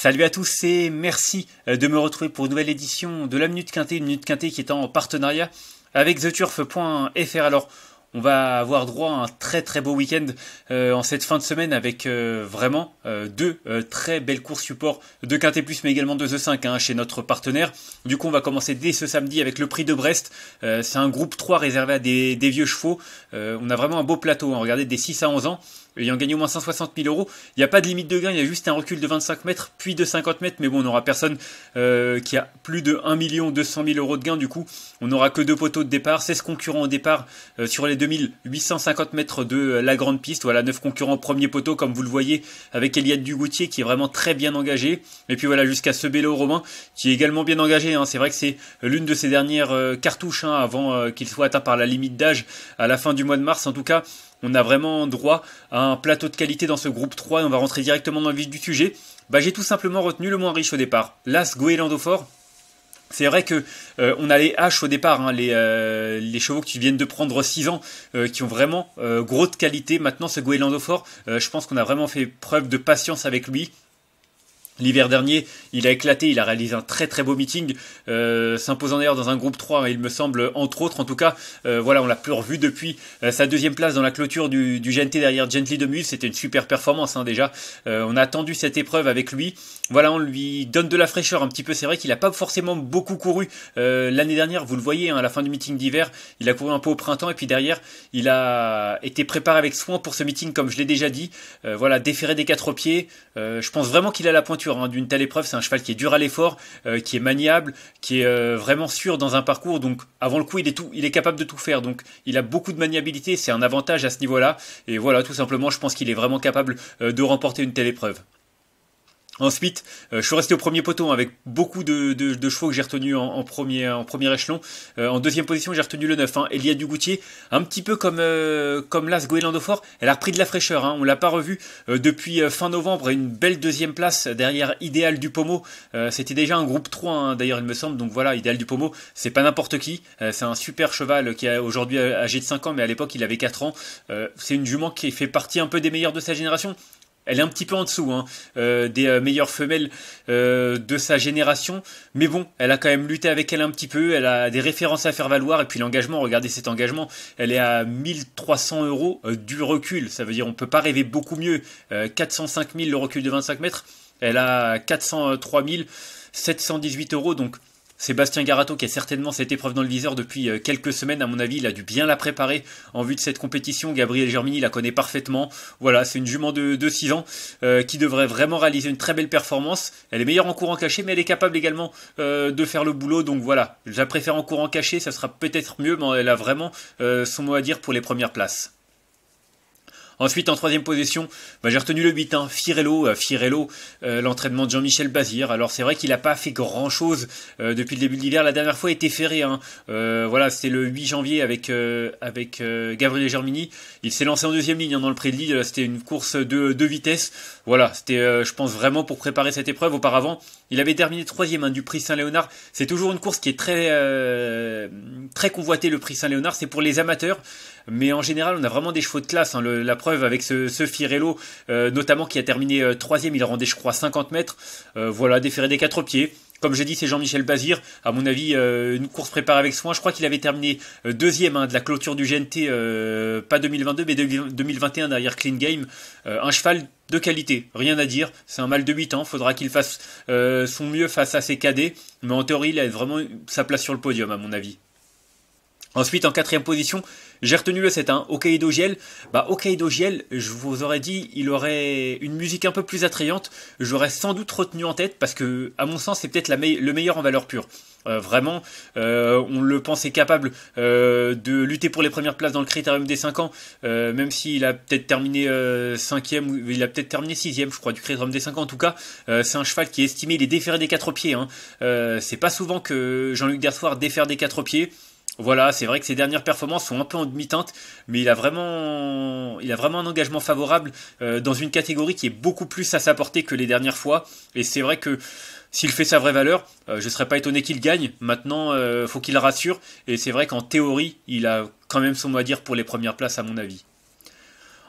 Salut à tous et merci euh, de me retrouver pour une nouvelle édition de la Minute Quintée, une Minute Quintée qui est en partenariat avec TheTurf.fr. Alors, on va avoir droit à un très très beau week-end euh, en cette fin de semaine avec euh, vraiment deux très belles courses support de Quintée Plus mais également de The 5 hein, chez notre partenaire. Du coup on va commencer dès ce samedi avec le prix de Brest. c'est un groupe 3 réservé à des, vieux chevaux. on a vraiment un beau plateau. Hein. Regardez des 6 à 11 ans ayant gagné au moins 160 000 euros. Il n'y a pas de limite de gain, il y a juste un recul de 25 mètres, puis de 50 mètres, mais bon, on n'aura personne euh, qui a plus de 1 200 000 euros de gain, du coup, on n'aura que deux poteaux de départ, 16 concurrents au départ euh, sur les 2850 mètres de euh, la grande piste, voilà, 9 concurrents au premier poteau, comme vous le voyez, avec Eliade Dugoutier qui est vraiment très bien engagé, et puis voilà, jusqu'à ce vélo Romain qui est également bien engagé, hein. c'est vrai que c'est l'une de ses dernières cartouches, hein, avant qu'il soit atteint par la limite d'âge à la fin du mois de mars, en tout cas, on a vraiment droit à un plateau de qualité dans ce groupe 3 on va rentrer directement dans le vif du sujet. Bah, j'ai tout simplement retenu le moins riche au départ. Las Goélandofort. C'est vrai que euh, on a les haches au départ, hein, les, euh, les, chevaux qui viennent de prendre 6 ans, euh, qui ont vraiment gros de qualité. Maintenant, ce Goélandofort, je pense qu'on a vraiment fait preuve de patience avec lui. L'hiver dernier, il a éclaté, il a réalisé un très très beau meeting, euh, s'imposant d'ailleurs dans un groupe 3, il me semble, entre autres. En tout cas, euh, voilà, on l'a plus revu depuis euh, sa deuxième place dans la clôture du, du GNT derrière Gently Mule C'était une super performance hein, déjà. on a attendu cette épreuve avec lui. Voilà, on lui donne de la fraîcheur un petit peu. C'est vrai qu'il n'a pas forcément beaucoup couru l'année dernière. Vous le voyez, hein, à la fin du meeting d'hiver, il a couru un peu au printemps et puis derrière, il a été préparé avec soin pour ce meeting, comme je l'ai déjà dit. voilà, déféré des quatre pieds. je pense vraiment qu'il a la pointure d'une telle épreuve. C'est un cheval qui est dur à l'effort, euh, qui est maniable, qui est euh, vraiment sûr dans un parcours. Donc avant le coup, il est tout, il est capable de tout faire. Donc il a beaucoup de maniabilité. C'est un avantage à ce niveau-là. Et voilà, tout simplement, je pense qu'il est vraiment capable euh, de remporter une telle épreuve. Ensuite, euh, je suis resté au premier poteau avec beaucoup de, chevaux que j'ai retenus en, premier, en premier échelon. Euh, en deuxième position, j'ai retenu le 9, hein, du Dugoutier. Un petit peu comme, euh, comme l'As elle a repris de la fraîcheur. Hein, on l'a pas revu euh, depuis fin novembre. Une belle deuxième place derrière Idéal Dupomo. C'était déjà un groupe 3, hein, d'ailleurs, il me semble. Donc voilà, Idéal Dupomo, c'est pas n'importe qui. c'est un super cheval qui a aujourd'hui âgé de 5 ans, mais à l'époque, il avait 4 ans. c'est une jument qui fait partie un peu des meilleurs de sa génération. Elle est un petit peu en dessous hein, euh, des euh, meilleures femelles euh, de sa génération. Mais bon, elle a quand même lutté avec elle un petit peu. Elle a des références à faire valoir. Et puis l'engagement, regardez cet engagement. Elle est à 1300 euros du recul. Ça veut dire on ne peut pas rêver beaucoup mieux. 405 000 le recul de 25 mètres. Elle a 403 718 euros. Donc Sébastien Garato qui a certainement cette épreuve dans le viseur depuis euh, quelques semaines, à mon avis, il a dû bien la préparer en vue de cette compétition. Gabriel Germini la connaît parfaitement. Voilà, c'est une jument de, 6 ans euh, qui devrait vraiment réaliser une très belle performance. Elle est meilleure en courant caché, mais elle est capable également euh, de faire le boulot. Donc voilà, je la préfère en courant caché, ça sera peut-être mieux, mais elle a vraiment son mot à dire pour les premières places. Ensuite, en troisième position, bah, j'ai retenu le 8, hein, Firello, euh, Firello euh, l'entraînement de Jean-Michel Bazir. Alors c'est vrai qu'il n'a pas fait grand-chose euh, depuis le début de l'hiver. La dernière fois était ferré. Hein. voilà, c'était le 8 janvier avec, avec Gabriel Germini. Il s'est lancé en deuxième ligne hein, dans le prix de Lille. C'était une course de, de vitesse. Voilà, c'était, je pense, vraiment pour préparer cette épreuve. Auparavant, il avait terminé troisième hein, du prix Saint-Léonard. C'est toujours une course qui est très, très convoitée, le prix Saint-Léonard. C'est pour les amateurs. Mais en général, on a vraiment des chevaux de classe. Hein. Le, avec ce, ce Firello, euh, notamment qui a terminé euh, troisième, il rendait je crois 50 mètres, euh, voilà, déféré des quatre pieds. Comme j'ai dit, c'est Jean-Michel Bazir. À mon avis, une course préparée avec soin. Je crois qu'il avait terminé deuxième hein, de la clôture du GNT, pas 2022, mais 2021 derrière Clean Game. un cheval de qualité, rien à dire. C'est un mal de 8 ans, faudra qu'il fasse son mieux face à ses cadets, mais en théorie, il a vraiment sa place sur le podium, à mon avis. Ensuite, en quatrième position, j'ai retenu le 7, hein, Giel. Bah, Hokkaido Giel, je vous aurais dit, il aurait une musique un peu plus attrayante. J'aurais sans doute retenu en tête parce que, à mon sens, c'est peut-être le meilleur en valeur pure. Euh, vraiment, euh, on le pensait capable euh, de lutter pour les premières places dans le critérium des 5 ans, même s'il a peut-être terminé 5e, il a peut-être terminé 6 je crois, du critérium des 5 ans. En tout cas, c'est un cheval qui est estimé, il est déféré des quatre pieds. Hein. c'est pas souvent que Jean-Luc Dersoir défère des quatre pieds. Voilà, c'est vrai que ses dernières performances sont un peu en demi-teinte, mais il a vraiment, il a vraiment un engagement favorable euh, dans une catégorie qui est beaucoup plus à sa portée que les dernières fois. Et c'est vrai que s'il fait sa vraie valeur, euh, je ne serais pas étonné qu'il gagne. Maintenant, euh, faut qu'il rassure. Et c'est vrai qu'en théorie, il a quand même son mot à dire pour les premières places, à mon avis.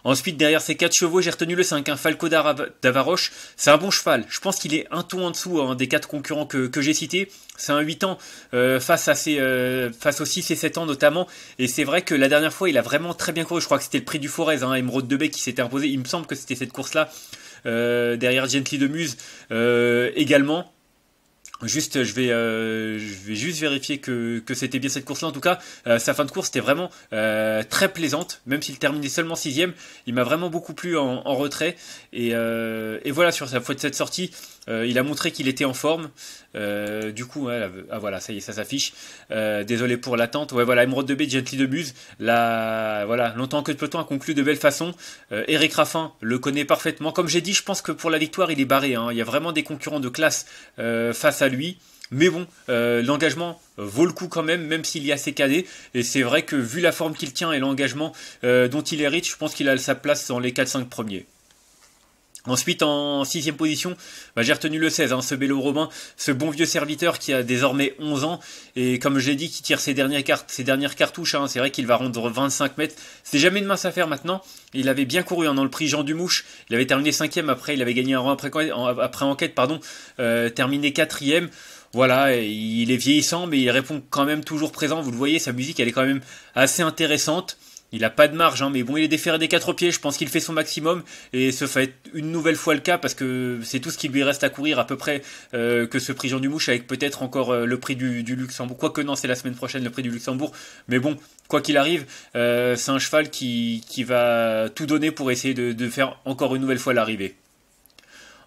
Ensuite, derrière ces 4 chevaux, j'ai retenu le 5, un hein, Falco d'Avaroche. C'est un bon cheval. Je pense qu'il est un tout en dessous hein, des 4 concurrents que, j'ai cités. C'est un 8 ans euh, face, à ces euh, face aux 6 et 7 ans notamment. Et c'est vrai que la dernière fois, il a vraiment très bien couru. Je crois que c'était le prix du Forez, un hein, Emeraude de Bay qui s'était imposé. Il me semble que c'était cette course-là. Euh, derrière Gently de Muse également. Juste, je vais, euh, vais juste vérifier que, c'était bien cette course-là. En tout cas, euh, sa fin de course était vraiment euh, très plaisante, même s'il terminait seulement sixième. Il m'a vraiment beaucoup plu en, retrait. Et, voilà, sur sa fois de cette sortie, il a montré qu'il était en forme. du coup, ah, voilà, ça y est, ça s'affiche. désolé pour l'attente. Ouais, voilà, Emerald de B, Gently de Muse. Là, voilà, longtemps que de peloton a conclu de belle façon. Eric Raffin le connaît parfaitement. Comme j'ai dit, je pense que pour la victoire, il est barré. Hein. Il y a vraiment des concurrents de classe face à lui. Mais bon, euh, l'engagement vaut le coup quand même, même s'il y a ses cadets. Et c'est vrai que vu la forme qu'il tient et l'engagement euh, dont il hérite, je pense qu'il a sa place dans les 4-5 premiers. Ensuite, en sixième position, bah, j'ai retenu le 16, hein, ce Bélo Robin, ce bon vieux serviteur qui a désormais 11 ans, et comme j'ai dit, qui tire ses dernières cartes, ses dernières cartouches, hein, c'est vrai qu'il va rendre 25 mètres, c'est jamais une mince affaire maintenant, il avait bien couru en hein, dans le prix Jean Dumouche, il avait terminé cinquième après, il avait gagné un rang après, enquête, pardon, euh, terminé quatrième, voilà, il est vieillissant, mais il répond quand même toujours présent, vous le voyez, sa musique elle est quand même assez intéressante, il a pas de marge, hein, mais bon, il est déféré des quatre pieds, je pense qu'il fait son maximum, et ce fait une nouvelle fois le cas, parce que c'est tout ce qui lui reste à courir à peu près euh, que ce prix Jean Mouche avec peut-être encore euh, le prix du, Luxembourg. Quoique non, c'est la semaine prochaine le prix du Luxembourg, mais bon, quoi qu'il arrive, euh, c'est un cheval qui, va tout donner pour essayer de, faire encore une nouvelle fois l'arrivée.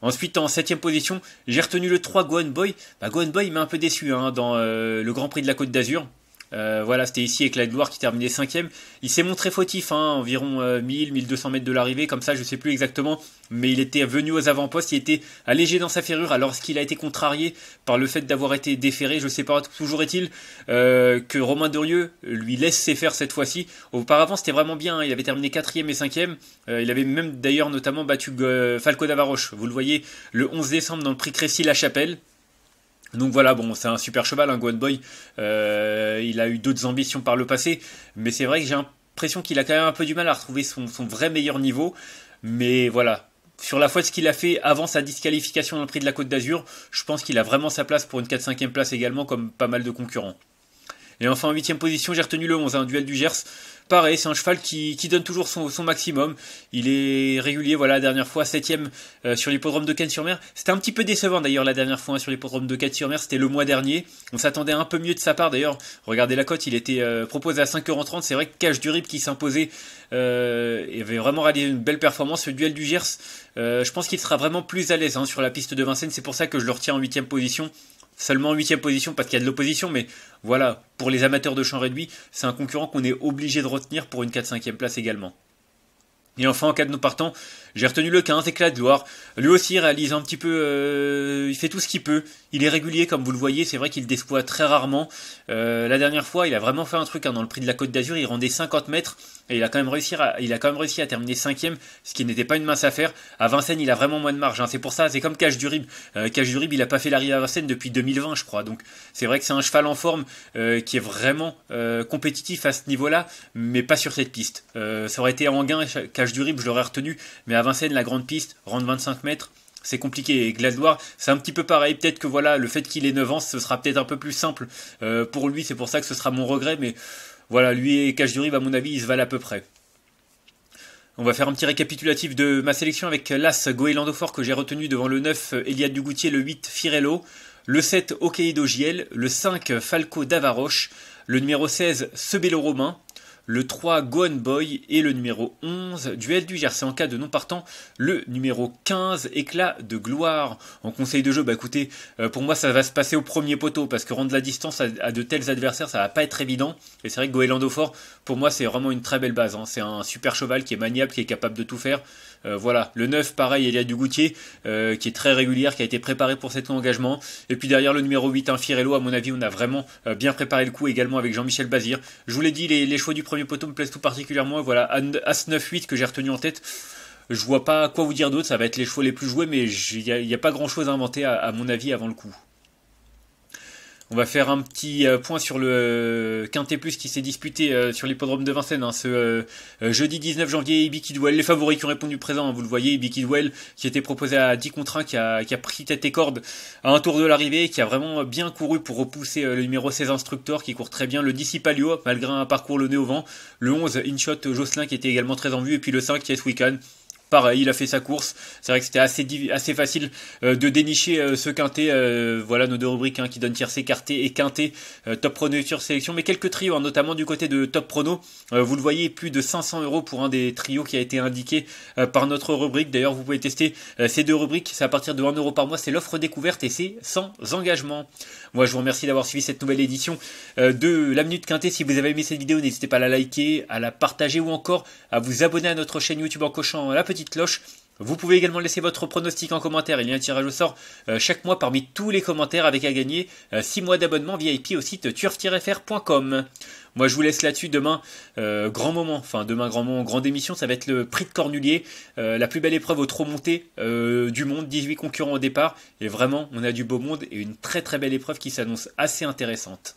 Ensuite, en septième position, j'ai retenu le 3 Gohan Boy. Bah, Gohan Boy m'a un peu déçu hein, dans le Grand Prix de la Côte d'Azur. Euh, voilà, c'était ici avec la gloire qui terminait cinquième. Il s'est montré fautif, hein, environ 1000, euh, 1200 mètres de l'arrivée, comme ça, je ne sais plus exactement, mais il était venu aux avant-postes, il était allégé dans sa ferrure, alors qu'il a été contrarié par le fait d'avoir été déféré, je ne sais pas, toujours est-il euh, que Romain dorieux lui laisse ses faire cette fois-ci. Auparavant, c'était vraiment bien, hein, il avait terminé quatrième et cinquième, il avait même d'ailleurs notamment battu Falco Davaroche, vous le voyez, le 11 décembre dans le prix Crécy-La Chapelle, donc voilà, bon, c'est un super cheval, un hein, Gwen Boy. Euh, il a eu d'autres ambitions par le passé, mais c'est vrai que j'ai l'impression qu'il a quand même un peu du mal à retrouver son, vrai meilleur niveau. Mais voilà, sur la fois de ce qu'il a fait avant sa disqualification dans prix de la Côte d'Azur, je pense qu'il a vraiment sa place pour une 4-5e place également, comme pas mal de concurrents. Et enfin en huitième position, j'ai retenu le 11, un duel du Gers. Pareil, c'est un cheval qui, donne toujours son, maximum. Il est régulier, voilà, la dernière fois, septième ème euh, sur l'hippodrome de Cannes-sur-Mer. C'était un petit peu décevant d'ailleurs la dernière fois hein, sur l'hippodrome de Cannes-sur-Mer, c'était le mois dernier. On s'attendait un peu mieux de sa part d'ailleurs. Regardez la cote, il était euh, proposé à 5h30. C'est vrai que Cash Durib qui s'imposait et euh, avait vraiment réalisé une belle performance. Le duel du Gers, je pense qu'il sera vraiment plus à l'aise hein, sur la piste de Vincennes. C'est pour ça que je le retiens en huitième position seulement 8 position parce qu'il y a de l'opposition, mais voilà, pour les amateurs de champ réduit, c'est un concurrent qu'on est obligé de retenir pour une 4-5e place également. Et enfin, en cas de nous partant j'ai retenu le 15, éclat de gloire. Lui aussi réalise un petit peu, euh, il fait tout ce qu'il peut. Il est régulier, comme vous le voyez. C'est vrai qu'il déploie très rarement. Euh, la dernière fois, il a vraiment fait un truc hein, dans le prix de la Côte d'Azur. Il rendait 50 mètres et il a quand même réussi à, il a quand terminer ce qui n'était pas une mince affaire. À Vincennes, il a vraiment moins de marge. Hein. C'est pour ça, c'est comme du Rib euh, Cache du Rib il a pas fait l'arrivée à Vincennes depuis 2020, je crois. Donc c'est vrai que c'est un cheval en forme qui est vraiment compétitif à ce niveau-là, mais pas sur cette piste. ça aurait été en gain, du Rib, je l'aurais retenu, mais Vincennes, la grande piste, rendre 25 mètres, c'est compliqué. Et c'est un petit peu pareil. Peut-être que voilà, le fait qu'il ait 9 ans, ce sera peut-être un peu plus simple euh, pour lui. C'est pour ça que ce sera mon regret. Mais voilà, lui et Rive, à mon avis, ils se valent à peu près. On va faire un petit récapitulatif de ma sélection avec l'As Goélandofort que j'ai retenu devant le 9 euh, Eliade Dugoutier, le 8 Firello, le 7 Okeido Giel, le 5 Falco Davaroche, le numéro 16 Sebello Romain, le 3 Gohan Boy et le numéro 11 Duel du Jersey. En cas de non partant, le numéro 15 Éclat de gloire. En conseil de jeu, bah écoutez, euh, pour moi ça va se passer au premier poteau parce que rendre la distance à, de tels adversaires, ça va pas être évident. Et c'est vrai que Fort, pour moi, c'est vraiment une très belle base. Hein. C'est un super cheval qui est maniable, qui est capable de tout faire. Euh, voilà, le 9, pareil, il y a du goutier, euh, qui est très régulière, qui a été préparé pour cet engagement. Et puis derrière le numéro 8, un Firello, à mon avis, on a vraiment euh, bien préparé le coup également avec Jean-Michel Bazir. Je vous l'ai dit, les, choix du premier poteau me plaisent tout particulièrement. voilà, As 9-8 que j'ai retenu en tête. Je vois pas quoi vous dire d'autre, ça va être les choix les plus joués, mais il n'y a, pas grand chose à inventer à mon avis avant le coup. On va faire un petit euh, point sur le euh, Quintet Plus qui s'est disputé euh, sur l'hippodrome de Vincennes hein, ce jeudi 19 janvier. Ibi les favoris qui ont répondu présent, hein, vous le voyez, Ibi qui était proposé à 10 contre 1, qui a, pris tête et corde à un tour de l'arrivée, qui a vraiment bien couru pour repousser le numéro 16 Instructor qui court très bien, le Dissipalio malgré un parcours le nez au vent, le 11 Inshot Jocelyn qui était également très en vue, et puis le 5 Yes Weekend pareil, il a fait sa course. C'est vrai que c'était assez, assez facile euh, de dénicher euh, ce quintet. Euh, voilà nos deux rubriques hein, qui donnent tiers écarté et quintet. top prono sur sélection, mais quelques trios, hein, notamment du côté de top prono. vous le voyez, plus de 500 euros pour un des trios qui a été indiqué par notre rubrique. D'ailleurs, vous pouvez tester ces deux rubriques. C'est à partir de 1 euro par mois. C'est l'offre découverte et c'est sans engagement. Moi, je vous remercie d'avoir suivi cette nouvelle édition de La Minute quintet, Si vous avez aimé cette vidéo, n'hésitez pas à la liker, à la partager ou encore à vous abonner à notre chaîne YouTube en cochant la petite cloche. Vous pouvez également laisser votre pronostic en commentaire. Il y a un tirage au sort euh, chaque mois parmi tous les commentaires avec à gagner 6 euh, mois d'abonnement VIP au site turf-fr.com. Moi, je vous laisse là-dessus. Demain, euh, grand moment. Enfin, demain, grand moment, grande émission. Ça va être le prix de Cornulier. la plus belle épreuve au trop monté du monde. 18 concurrents au départ. Et vraiment, on a du beau monde et une très très belle épreuve qui s'annonce assez intéressante.